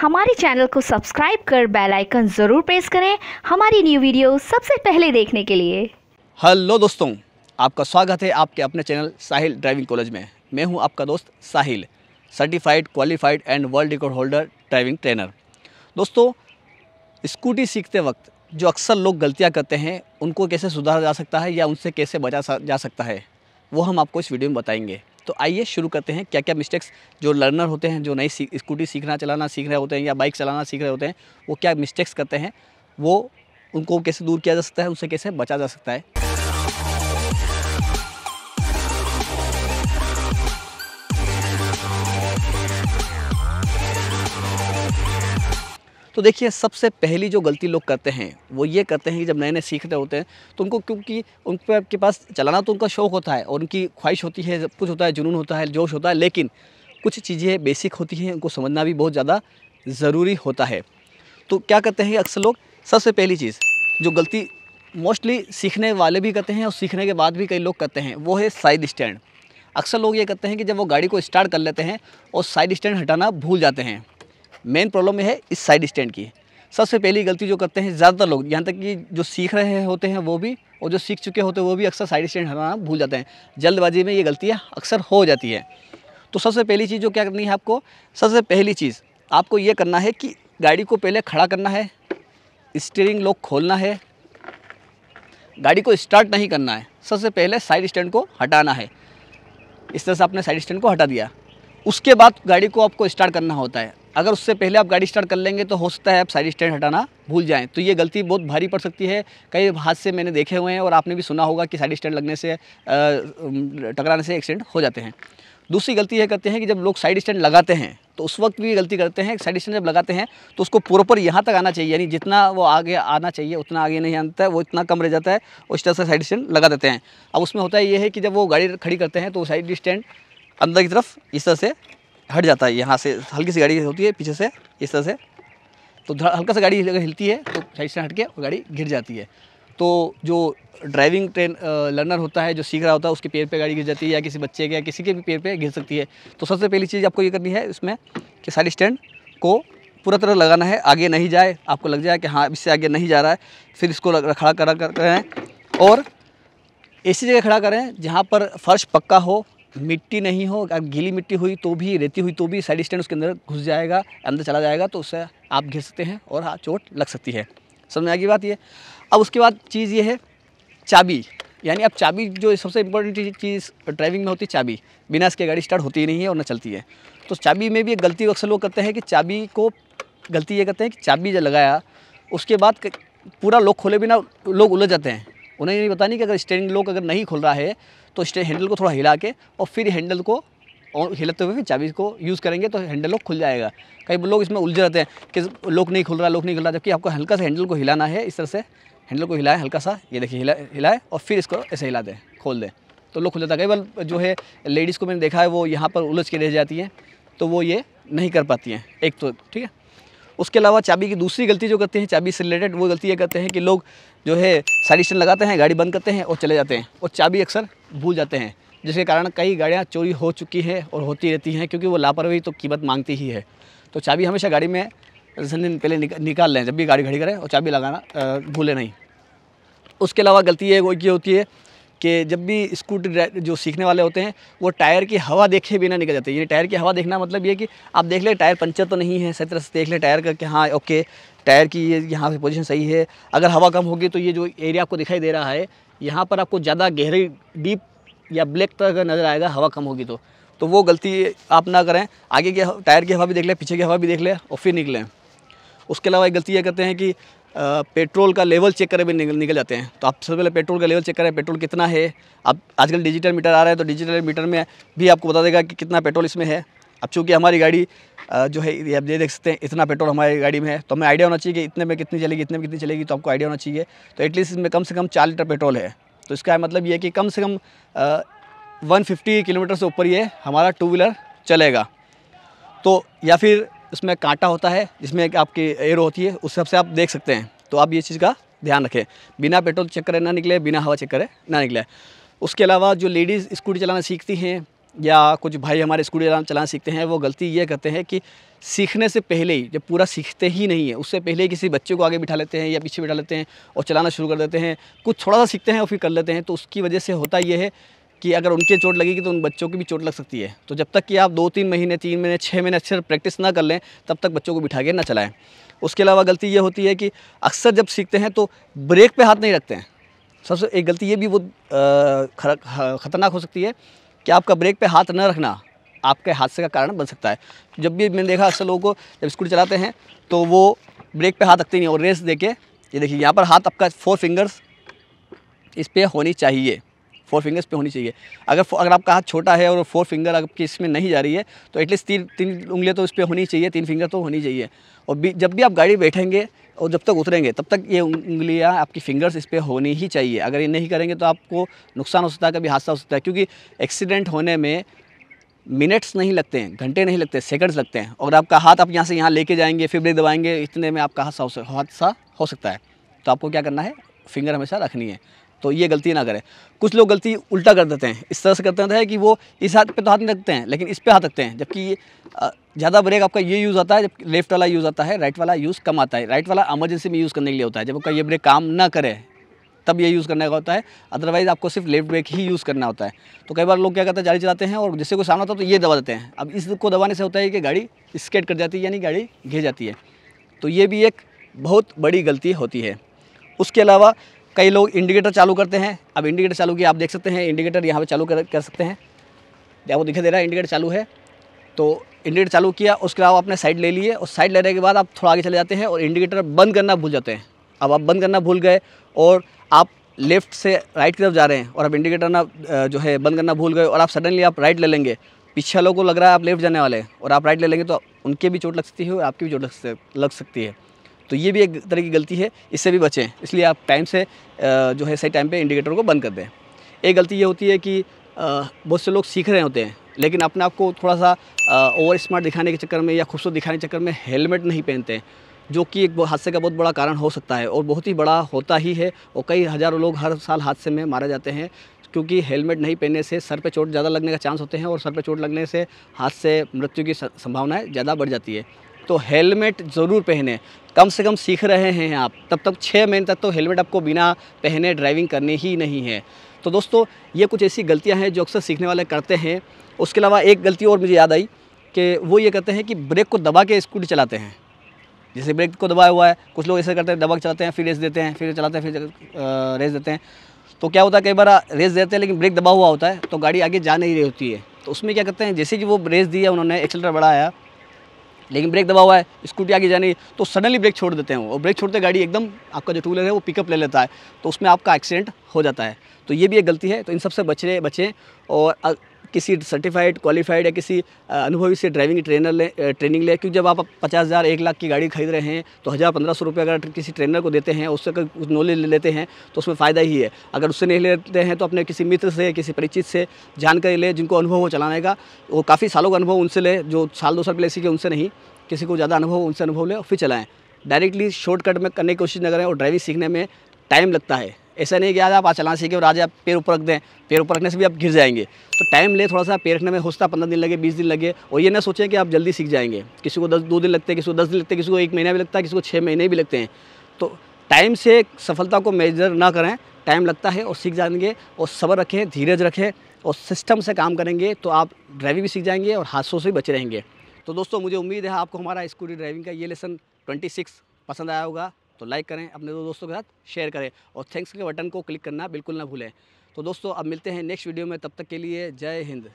हमारे चैनल को सब्सक्राइब कर बेल आइकन ज़रूर प्रेस करें हमारी न्यू वीडियो सबसे पहले देखने के लिए हेलो दोस्तों आपका स्वागत है आपके अपने चैनल साहिल ड्राइविंग कॉलेज में मैं हूं आपका दोस्त Sahil certified qualified and world record holder driving trainer दोस्तों स्कूटी सीखते वक्त जो अक्सर लोग गलतियाँ करते हैं उनको कैसे सुधारा जा सकता है या उनसे कैसे बचा जा सकता है वो हम आपको इस वीडियो में बताएंगे तो आइए शुरू करते हैं क्या क्या मिस्टेक्स जो लर्नर होते हैं जो नई स्कूटी सीखना चलाना सीख रहे होते हैं या बाइक चलाना सीख रहे होते हैं वो क्या मिस्टेक्स करते हैं वो उनको कैसे दूर किया जा सकता है उनसे कैसे बचा जा सकता है तो देखिए सबसे पहली जो गलती लोग करते हैं वो ये करते हैं कि जब नए नए सीखते होते हैं तो उनको क्योंकि उन के पास चलाना तो उनका शौक़ होता है और उनकी ख्वाहिश होती है सब कुछ होता है जुनून होता है जोश होता है लेकिन कुछ चीज़ें बेसिक होती हैं उनको समझना भी बहुत ज़्यादा ज़रूरी होता है तो क्या करते हैं अक्सर लोग सबसे पहली चीज़ जो गलती मोस्टली सीखने वाले भी करते हैं और सीखने के बाद भी कई लोग करते हैं वो है साइड स्टैंड अक्सर लोग ये करते हैं कि जब वो गाड़ी को स्टार्ट कर लेते हैं और साइड स्टैंड हटाना भूल जाते हैं मेन प्रॉब्लम है इस साइड स्टैंड की सबसे पहली गलती जो करते हैं ज़्यादातर लोग यहाँ तक कि जो सीख रहे होते हैं वो भी और जो सीख चुके होते हैं वो भी अक्सर साइड स्टैंड हटाना भूल जाते हैं जल्दबाजी में ये गलतियाँ अक्सर हो जाती है तो सबसे पहली चीज़ जो क्या करनी है आपको सबसे पहली चीज़ आपको ये करना है कि गाड़ी को पहले खड़ा करना है स्टीयरिंग लॉक खोलना है गाड़ी को स्टार्ट नहीं करना है सबसे पहले साइड स्टैंड को हटाना है इस तरह से आपने साइड स्टैंड को हटा दिया उसके बाद गाड़ी को आपको स्टार्ट करना होता है अगर उससे पहले आप गाड़ी स्टार्ट कर लेंगे तो हो सकता है आप साइड स्टैंड हटाना भूल जाएं तो ये गलती बहुत भारी पड़ सकती है कई हादसे मैंने देखे हुए हैं और आपने भी सुना होगा कि साइड स्टैंड लगने से टकराने से एक्सीडेंट हो जाते हैं दूसरी गलती ये करते हैं कि जब लोग साइड स्टैंड लगाते हैं तो उस वक्त भी गलती करते हैं साइड स्टैंड जब लगाते हैं तो उसको प्रॉपर यहाँ तक आना चाहिए यानी जितना वो आगे आना चाहिए उतना आगे नहीं आता है वो इतना कम रह जाता है उस तरह से साइड स्टैंड लगा देते हैं अब उसमें होता है ये है कि जब वो गाड़ी खड़ी करते हैं तो साइड स्टैंड अंदर की तरफ इस तरह से हट जाता है यहाँ से हल्की सी गाड़ी होती है पीछे से इस तरह से तो हल्का सा गाड़ी अगर हिलती है तो साइड से हट के और गाड़ी गिर जाती है तो जो ड्राइविंग ट्रेन लर्नर होता है जो सीख रहा होता है उसके पैर पे गाड़ी गिर जाती है या किसी बच्चे के या किसी के भी पैर पे गिर सकती है तो सबसे पहली चीज़ आपको ये करनी है इसमें कि साइड स्टैंड को पूरा तरह लगाना है आगे नहीं जाए आपको लग जाए कि हाँ इससे आगे नहीं जा रहा है फिर इसको खड़ा करा कर रहे हैं और ऐसी जगह खड़ा करें जहाँ पर फर्श पक्का हो मिट्टी नहीं हो अगर गीली मिट्टी हुई तो भी रेती हुई तो भी साइड स्टैंड उसके अंदर घुस जाएगा अंदर चला जाएगा तो उससे आप घिर सकते हैं और हाँ चोट लग सकती है समझ आगे बात ये अब उसके बाद चीज़ ये है चाबी यानी अब चाबी जो सबसे इम्पोर्टेंट चीज़ ड्राइविंग में होती है चाबी बिना इसके गाड़ी स्टार्ट होती ही नहीं है और ना चलती है तो चाबी में भी एक गलती अक्सर लोग करते हैं कि चाबी को गलती ये करते हैं कि चाबी जब लगाया उसके बाद पूरा लोग खोले बिना लोग उलझ जाते हैं उन्हें ये नहीं कि अगर स्टेयरिंग लॉक अगर नहीं खुल रहा है तो हैंडल को थोड़ा हिला के और फिर हैंडल को और हिलाते हुए फिर चाबी को यूज़ करेंगे तो हैंडल लॉक खुल जाएगा कई लोग इसमें उलझे रहते हैं कि लॉक नहीं खुल रहा लॉक नहीं खुल रहा जबकि आपको हल्का सा हैंडल को हिलाना है इस तरह से हैंडल को हिलाएं हल्का सा ये देखिए हिला हिलाए और फिर इसको ऐसे हिला दें खोल दें तो लॉक खुल जाता है कई बार जो है लेडीज़ को मैंने देखा है वो यहाँ पर उलझ के रह जाती हैं तो वो ये नहीं कर पाती हैं एक तो ठीक है उसके अलावा चाबी की दूसरी गलती जो करते हैं चाबी से रिलेटेड वो गलती ये करते हैं कि लोग जो है साइड स्टैंड लगाते हैं गाड़ी बंद करते हैं और चले जाते हैं और चाबी अक्सर भूल जाते हैं जिसके कारण कई गाड़ियाँ चोरी हो चुकी हैं और होती रहती हैं क्योंकि वो लापरवाही तो कीमत मांगती ही है तो चाबी हमेशा गाड़ी में जैसे पहले निकाल लें जब भी गाड़ी खड़ी करें और चाबी लगाना भूले नहीं उसके अलावा गलती है वो ये होती है कि जब भी स्कूटी जो सीखने वाले होते हैं वो टायर की हवा देखे बिना निकल जाते हैं यानी टायर की हवा देखना मतलब ये कि आप देख लें टायर पंचर तो नहीं है सही तरह से देख ले टायर का कि हाँ ओके टायर की ये यहाँ पर पोजीशन सही है अगर हवा कम होगी तो ये जो एरिया आपको दिखाई दे रहा है यहाँ पर आपको ज़्यादा गहरी डीप या ब्लैक तरह का नज़र आएगा हवा कम होगी तो तो वो गलती आप ना करें आगे की टायर की हवा भी देख लें पीछे की हवा भी देख लें और फिर निकलें उसके अलावा एक गलती ये करते हैं कि पेट्रोल का लेवल चेक करें भी निकल निकल जाते हैं तो आप सबसे पहले पेट्रोल का लेवल चेक करें पेट्रोल कितना है अब आजकल डिजिटल मीटर आ रहा है तो डिजिटल मीटर में भी आपको बता देगा कि कितना पेट्रोल इसमें है अब चूँकि हमारी गाड़ी जो है ये आप ये देख सकते हैं इतना पेट्रोल हमारी गाड़ी में है तो हमें आइडिया होना चाहिए कि इतने में कितनी चलेगी इतने में कितनी चलेगी तो आपको आइडिया होना चाहिए तो एटलीस्ट इसमें कम से कम चार लीटर पेट्रोल है तो इसका मतलब ये कि कम से कम वन फिफ्टी किलोमीटर से ऊपर ये हमारा टू व्हीलर चलेगा तो या फिर उसमें कांटा होता है जिसमें आपकी एयर होती है उस हिसाब से आप देख सकते हैं तो आप ये चीज़ का ध्यान रखें बिना पेट्रोल चेक करें ना निकले बिना हवा चेक करें ना निकले उसके अलावा जो लेडीज़ स्कूटी चलाना सीखती हैं या कुछ भाई हमारे स्कूटी चलाना सीखते हैं वो गलती ये करते हैं कि सीखने से पहले ही जब पूरा सीखते ही नहीं है उससे पहले ही किसी बच्चे को आगे बिठा लेते हैं या पीछे बिठा लेते हैं और चलाना शुरू कर देते हैं कुछ थोड़ा सा सीखते हैं और फिर कर लेते हैं तो उसकी वजह से होता यह है कि अगर उनके चोट लगेगी तो उन बच्चों की भी चोट लग सकती है तो जब तक कि आप दो तीन महीने तीन महीने छः महीने अच्छे से प्रैक्टिस ना कर लें तब तक बच्चों को बिठा के ना चलाएं उसके अलावा गलती ये होती है कि अक्सर जब सीखते हैं तो ब्रेक पर हाथ नहीं रखते हैं सबसे एक गलती ये भी वो ख़तरनाक हो सकती है कि आपका ब्रेक पर हाथ न रखना आपके हादसे का कारण बन सकता है जब भी मैंने देखा अक्सर लोगों को जब स्कूटी चलाते हैं तो वो ब्रेक पर हाथ रखते नहीं और रेस दे ये देखिए यहाँ पर हाथ आपका फोर फिंगर्स इस पर होनी चाहिए फोर फिंगर्स पे होनी चाहिए अगर अगर आपका हाथ छोटा है और फोर फिंगर आपकी इसमें नहीं जा रही है तो एटलीस्ट तीन तीन उंगलियाँ तो उस पर होनी चाहिए तीन फिंगर तो होनी चाहिए और जब भी आप गाड़ी बैठेंगे और जब तक उतरेंगे तब तक ये उंगलियाँ आपकी फिंगर्स इस पर होनी ही चाहिए अगर ये नहीं करेंगे तो आपको नुकसान हो सकता है कभी हादसा हो सकता है क्योंकि एक्सीडेंट होने में मिनट्स नहीं लगते हैं घंटे नहीं लगते सेकंड्स लगते हैं और आपका हाथ आप यहाँ से यहाँ लेके जाएंगे फिर ब्रेक दबाएंगे इतने में आपका हादसा हादसा हो सकता है तो आपको क्या करना है फिंगर हमेशा रखनी है तो ये गलती ना करें कुछ लोग गलती उल्टा कर देते हैं इस तरह से करते हैं तो कि वो इस हाथ पे तो हाथ नहीं रखते हैं लेकिन इस पे हाथ रखते हैं जबकि ज़्यादा ब्रेक आपका ये यूज़ आता है जब लेफ्ट वाला यूज़ आता है राइट वाला यूज़ कम आता है राइट वाला एमरजेंसी में यूज़ करने के लिए होता है जब आपका ये ब्रेक काम ना करे तब ये यूज़ करने का होता है अदरवाइज़ आपको सिर्फ लेफ्ट ब्रेक ही यूज़ करना होता है तो कई बार लोग क्या करते हैं गाड़ी चलाते हैं और जिससे कोई सामना होता है तो ये दबा देते हैं अब इसको दबाने से होता है कि गाड़ी स्केट कर जाती है यानी गाड़ी घिर जाती है तो ये भी एक बहुत बड़ी गलती होती है उसके अलावा कई लोग इंडिकेटर चालू करते हैं अब इंडिकेटर चालू किया आप देख सकते हैं इंडिकेटर यहाँ पे चालू कर कर सकते हैं या वो दिखा दे रहा है इंडिकेटर चालू है तो इंडिकेटर चालू किया उसके अलावा आपने साइड ले लिए और साइड लेने के बाद आप थोड़ा आगे चले जाते हैं और इंडिकेटर बंद करना भूल जाते हैं अब आप बंद करना भूल गए और आप लेफ़्ट से राइट की तरफ जा रहे हैं और आप इंडिकेटर ना जो है बंद करना भूल गए और आप सडनली आप राइट ले लेंगे पीछे वालों को लग रहा है आप लेफ़्ट जाने वाले हैं और आप राइट ले लेंगे तो उनके भी चोट लग सकती है और आपकी भी चोट लग सकती है तो ये भी एक तरह की गलती है इससे भी बचें इसलिए आप टाइम से जो है सही टाइम पर इंडिकेटर को बंद कर दें एक गलती ये होती है कि बहुत से लोग सीख रहे होते हैं लेकिन अपने आप को थोड़ा सा ओवर स्मार्ट दिखाने के चक्कर में या खूबसूरत दिखाने के चक्कर में हेलमेट नहीं पहनते हैं जो कि एक हादसे का बहुत बड़ा कारण हो सकता है और बहुत ही बड़ा होता ही है और कई हज़ारों लोग हर साल हादसे में मारे जाते हैं क्योंकि हेलमेट नहीं पहनने से सर पे चोट ज़्यादा लगने का चांस होते हैं और सर पे चोट लगने से हाथ से मृत्यु की संभावनाएं ज़्यादा बढ़ जाती है तो हेलमेट ज़रूर पहने कम से कम सीख रहे हैं आप तब तक छः महीने तक तो हेलमेट आपको बिना पहने ड्राइविंग करनी ही नहीं है तो दोस्तों ये कुछ ऐसी गलतियां हैं जो अक्सर सीखने वाले करते हैं उसके अलावा एक गलती और मुझे याद आई कि वो ये कहते हैं कि ब्रेक को दबा के स्कूटी चलाते हैं जैसे ब्रेक को दबाया हुआ है कुछ लोग ऐसे करते हैं दबा चलाते हैं फिर रेस देते हैं फिर चलाते हैं फिर रेस देते हैं तो क्या होता है कई बार रेस देते हैं लेकिन ब्रेक दबा हुआ होता है तो गाड़ी आगे जा नहीं रही होती है तो उसमें क्या करते हैं जैसे कि वो रेस दिया उन्होंने एक्सेलेटर बढ़ाया लेकिन ब्रेक दबा हुआ है स्कूटी आगे जानी तो सडनली ब्रेक छोड़ देते हैं वो और ब्रेक छोड़ते गाड़ी एकदम आपका जो टू व्हीलर है वो पिकअप ले लेता है तो उसमें आपका एक्सीडेंट हो जाता है तो ये भी एक गलती है तो इन सबसे बचे बचें और किसी सर्टिफाइड क्वालिफाइड या किसी अनुभवी से ड्राइविंग ट्रेनर ले ट्रेनिंग ले क्योंकि जब आप पचास हज़ार एक लाख की गाड़ी खरीद रहे हैं तो हज़ार पंद्रह सौ रुपये अगर किसी ट्रेनर को देते हैं उससे अगर कुछ नॉलेज ले लेते हैं तो उसमें फ़ायदा ही है अगर उससे नहीं लेते हैं तो अपने किसी मित्र से किसी परिचित से जानकारी ले जिनको अनुभव हो चलाने का वो काफ़ी सालों का अनुभव उनसे ले जो साल दो साल पहले सीखे उनसे नहीं किसी को ज़्यादा अनुभव उनसे अनुभव ले और फिर चलाएँ डायरेक्टली शॉर्टकट में करने की कोशिश न करें और ड्राइविंग सीखने में टाइम लगता है ऐसा नहीं कि आज आप अचानक सीखे और आज आप पैर ऊपर रख दें पैर ऊपर रखने से भी आप गिर जाएंगे तो टाइम ले थोड़ा सा पैर रखने में होता पंद्रह दिन लगे बीस दिन लगे और ये ना सोचें कि आप जल्दी सीख जाएंगे किसी को दस दो दिन लगते हैं किसी को दस दिन लगते हैं किसी को एक महीना भी लगता है किसी को छः महीने भी लगते हैं तो टाइम से सफलता को मेजर ना करें टाइम लगता है और सीख जाएंगे और सबर रखें धीरज रखें और सिस्टम से काम करेंगे तो आप ड्राइविंग भी सीख जाएंगे और हादसों से भी बचे रहेंगे तो दोस्तों मुझे उम्मीद है आपको हमारा स्कूटी ड्राइविंग का ये लेसन 26 पसंद आया होगा तो लाइक करें अपने दो दोस्तों के साथ शेयर करें और थैंक्स के बटन को क्लिक करना बिल्कुल ना भूलें तो दोस्तों अब मिलते हैं नेक्स्ट वीडियो में तब तक के लिए जय हिंद